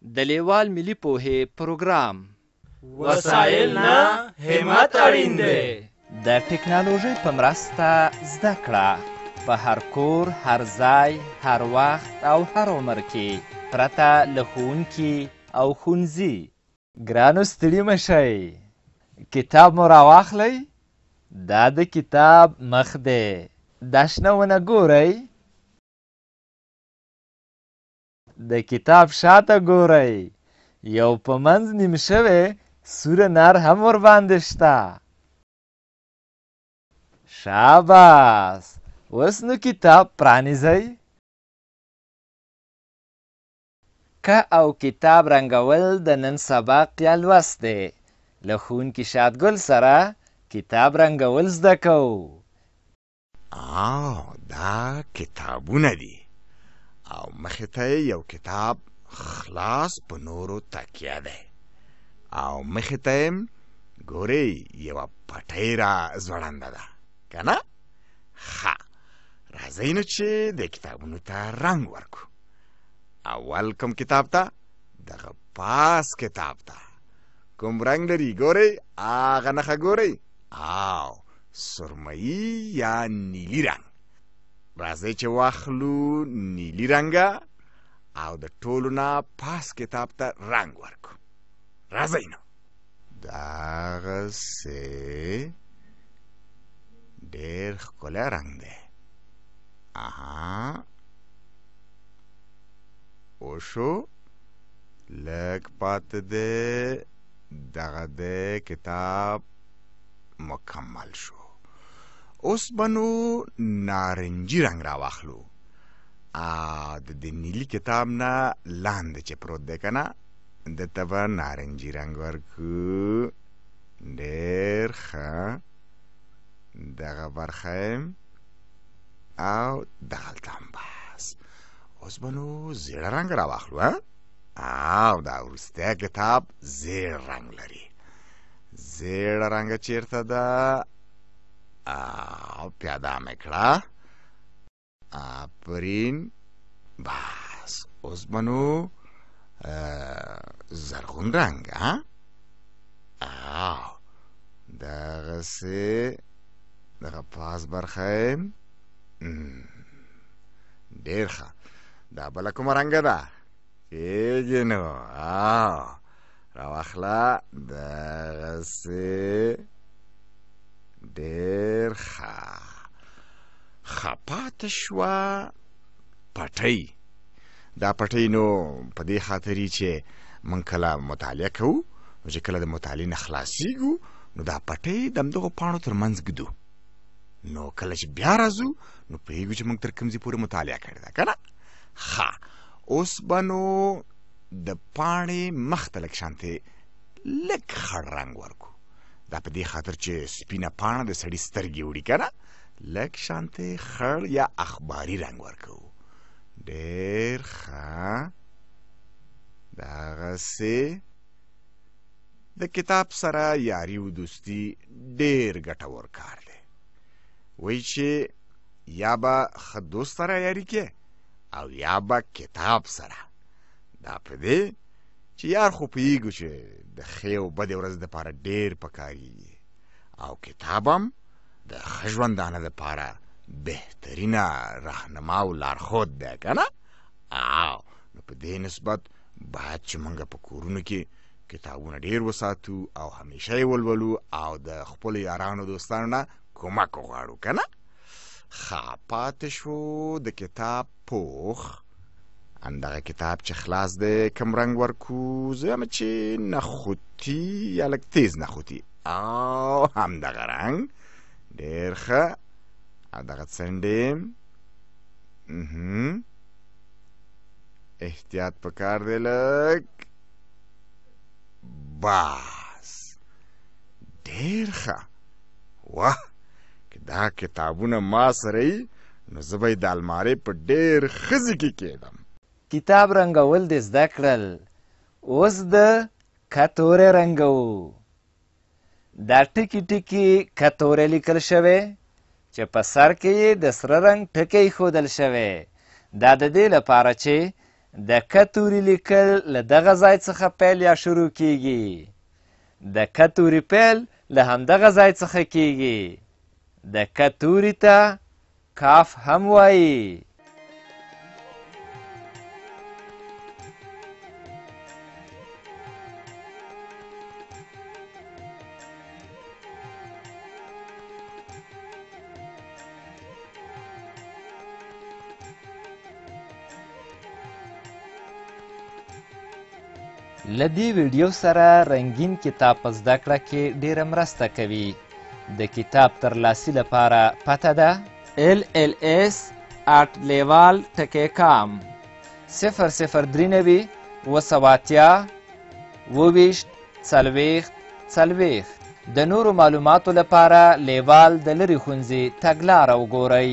د لیوال ملي پوهې پروګرام وسایل نه همت اړین دی د ټکنالوژۍ په مرسته زده کړه په هر کور هر ځای هر وخت او هر عمر کې پرته له ښوونکي او ښوونځي ګرانو ستړي مه شئ کتاب مو راواخلئ دا د کتاب مخ دی دا شنه ونه ګورئ د کتاب شاته ګورئ یو په منځ نیم شوی سور نر هم ورباندې شته شاباس اوس نو کتاب پرانیزئ که او کتاب رنګول د نن سبا قیال لوست دی له ښوونکي شادګل سره کتاب رنګول زده کوو آه دا کتابونه دي او مخې ته یو کتاب خلاص په نورو تکیه دی او مخې ته یې ګورې یوه پټۍ را ځوړنده ده که نه ښه راځئ نو چې د کتابونو ته رنګ ورکو اول کوم کتاب ته دغه پاس کتاب ته کوم رنګ لري ګورئ هغه نښه ګورئ او سرمایي یا نیلي رنګ راځئ چې واخلو نیلي رنګه او د ټولو نه پاس کتاب ته رنګ ورکو راځئ نو دغسې ډېر ښکلی رنګ دی اها وشو لږ پاتې دی دغه د کتاب مکمل شو اوس به نو نارنجي رنګ راواخلو ا د دې نیلي کتاب نه لاندې چې پروت دی که نه دته به نارنجي رنګ ورکړو ډېر ښه دغه برخه او دغلته هم بس اوس به نو زیړه رنګ راواخلو او دا وروستی کتاب زیړ رنګ لري زیړه رنګه چیرته ده پیاده مکړه آفرین بس اوس منو زرغون رنگ ها او دغه سه دغه پاس برخه ډیر ښه دا بل کوم رنگ ده کېږي نو او راواخله دغه سه ډیر ښه خپات شوا پټۍ دا پټۍ نو په دې خاطرې چې من کله مطالعه کوو چې کله د مطالعې نه خلاصېږو نو دا پټۍ د همدغو پاڼو تر منځ ږدو نو کله چې بیا راځو نو پوهېږو چې موږ تر کوم ځای پورې مطالعه کړې ده که نه ښه اوس به نو د پاڼې مخ ته لږ شانتې لږ خړ رنګ ورکو دا په دې خاطر چې سپینه پاڼه د سړي سترګې وړي کنه لږ شانته خړ یا اخباری رنگ ورکو ډېر ښه دغسې د کتاب سره یاری و دوستی ډېر ګټور کار دی وایي چې یا به ښه دوست سره یاري کې او یا به کتاب سره دا په دې چې یار خو پیګو چې د خیو بده ورځ د پاره ډیر پکاري او کتابم د خژوندانه د پاره بهترینه راهنما او لارښود ده کنه او نو په دې نسبت باید چې موږ په کورونو کې کتابونه ډیر وساتو او همیشه یې ولولو او د خپل یارانو دوستانو نه کومک وغواړو کنه خا پاتې شو د کتاب پوخ همدغه کتاب چې خلاص دی کم رنګ ورکو زه یم چې نخوتي یا لږ تیز نخوتي او همدغه رنګ ډېر ښه او دغه څنډې احتیاط پکار دی لږ باس ډېر ښه وه که دا کتابونه ما سره یي نو زه به یې د المارۍ په ډېر ښځې کې کېږدم کتاب رنگول دې زده کړل اوس د کتورې رنګو دا ټکی ټکی کتورې لیکل شوی چې په سر کې یې د سره رنګ ټکی ښودل شوی دا د دې لپاره چې د کتورې لیکل له دغه ځای څخه پیل یا شروع کیږي د کتورې پیل له همدغه ځای څخه کیږي د کتورې ته کاف هم وایي له دې ویډیو سره رنګین کتاب په زده کړه کې ډیره مرسته کوي د کتاب ترلاسي لپاره پته ده ال ال اس اټ لیوال ټکی کام صفر صفر درې نوي اوه سوه اتیا اوویشت څلوېښت څلوېښت د نورو معلوماتو لپاره لیوال د لرې ښوونځي تګلاره وګورئ